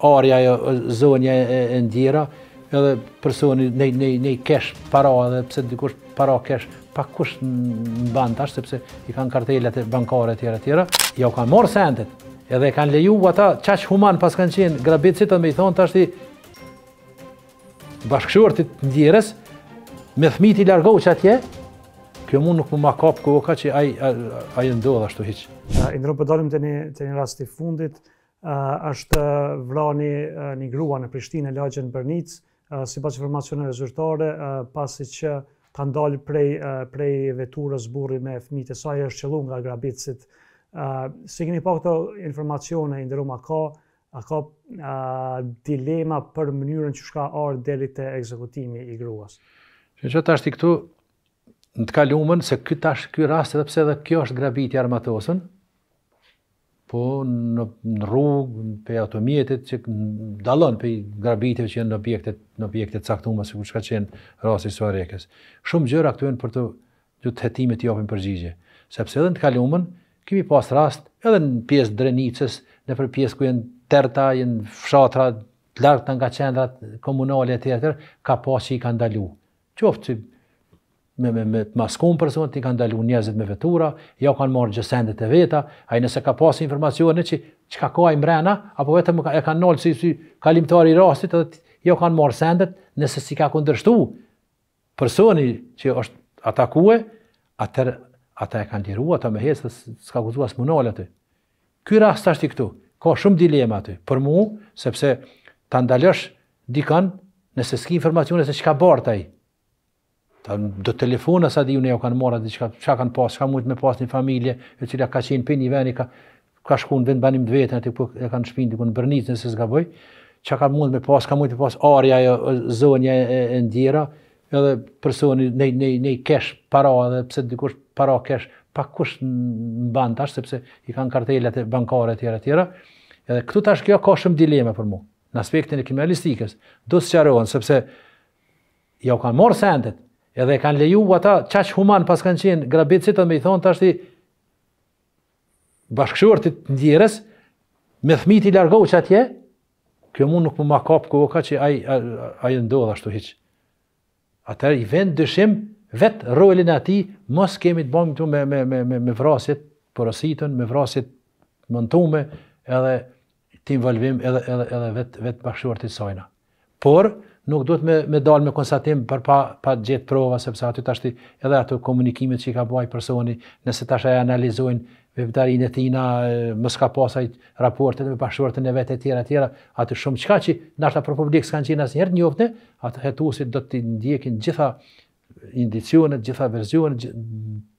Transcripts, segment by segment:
arja e zonja e ndjera, edhe personi ne i kesh para, edhe pse dikush para kesh, pa kush në band tash, sepse i kanë kartelet e bankare tjera tjera, ja jo u kanë morë sentet, edhe kanë leju ata qaq human pas kanë qenë grabitësit dhe me i thonë tash ti bashkëshortit ndjeres, me thmit i largohu që atje, kjo mund nuk më ma kapë koka që ajë ndodhë ashtu hiqë. Indro, përdojmë të një të fundit, është vrani një grua në Prishtinë e lagjën Bërnicë, si pas informacione rezultare, pasi që ka ndalë prej veturës burri me fmit e saj është qëllu nga grabitësit. Si këni po këto informacione, i ka, a ka dilema për mënyrën që shka arë deri të ekzekutimi i gruas? Që që të ashtë i këtu, në të kalumën, se këtë ashtë këtë rast, edhe pse dhe kjo është grabitja armatosën, po në rrugë, pe ato që dalon pe grabitev që janë në objektet, në objektet caktume, se çka që ka qenë i suarekes. Shumë gjërë aktuen për të të hetimet të jopin përgjigje. Sepse edhe në të kalumën kemi pas rast edhe në pjesë drenicës, në për pjesë ku janë terta, jenë fshatra, të lartë nga qendrat, komunale e ka të të të të të të me, me, me të maskon personat, ti kanë dalu njerëzit me vetura, jo kanë marrë gjësendet e veta, a i nëse ka pas informacione që, që ka ka mrena, apo vetëm ka, e kanë nolsi si, kalimtar kalimtari i rastit, edhe jo kanë marrë sendet, nëse si ka kundërshtu personi që është atakue, atër, ata e kanë dirua, ata me hesë, s'ka guzua së munalë aty. Ky rast është i këtu, ka shumë dilema aty, për mu, sepse të ndalësh dikën, nëse s'ki informacionës se që ka bartaj, Ta, do telefona sa di unë ja kanë marrë diçka, çka kanë pas, çka mund të me pas një familje, e cila ka qenë pinë veni ka ka shkuën vend banim të vetën aty po e kanë shpinë diku në Bernicë nëse zgaboj. Çka ka mund me pas, ka mund të pas arja ajo zonja e, e ndjera, edhe personi ne ne ne kesh para edhe pse dikush para kesh pa kush në ban tash sepse i kanë kartelat e bankare etj etj. Edhe këtu tash kjo ka shumë dileme për mua në aspektin e kriminalistikës. Do të sqarohen sepse jo kanë marrë sentet, edhe kanë leju ata qaq human pas kanë qenë grabit sitën me i thonë të ashti bashkëshuar të të ndjeres me thmit i largohu që atje kjo mund nuk më ma kapë kjo ka që ajë ndodhë ashtu hiq atër i vend dëshim vetë rojlin ati mos kemi të bëngë të me, me, me, me, me vrasit përësitën, me vrasit mëntume edhe të involvim edhe, edhe, edhe vetë vet bashkëshuar të të por nuk duhet me me dal me konstatim për pa pa gjetë prova sepse aty tashti edhe ato komunikimet që i ka bëj personi nëse tash e analizojnë veprimin e tij na mos ka pasaj raportet me bashkëshortën e vetë e tjera e tjera aty shumë çka që ndashta për publik s'kan qenë asnjëherë një ofte atë hetuesit do të ndjekin gjitha indicionet, të gjitha verzionet,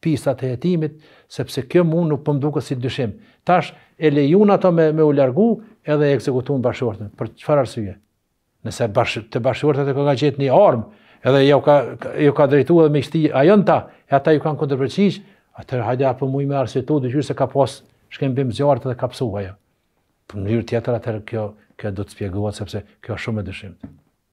pista të hetimit sepse kjo mund nuk po si dyshim tash e lejun ato me me u largu edhe e ekzekutuan për çfarë arsye nëse bash, të bashkëshortet e ka gjetë një armë, edhe ju jo ka, jo ka drejtu edhe me a ajën ta, e ata ju kanë kontrëpërqish, atër hajde apë mu i me arsvetu, dhe gjyrë se ka pas shkembim zjarët dhe ka Për në njërë tjetër, atër kjo, kjo do të spjeguat, sepse kjo është shumë e dëshimë.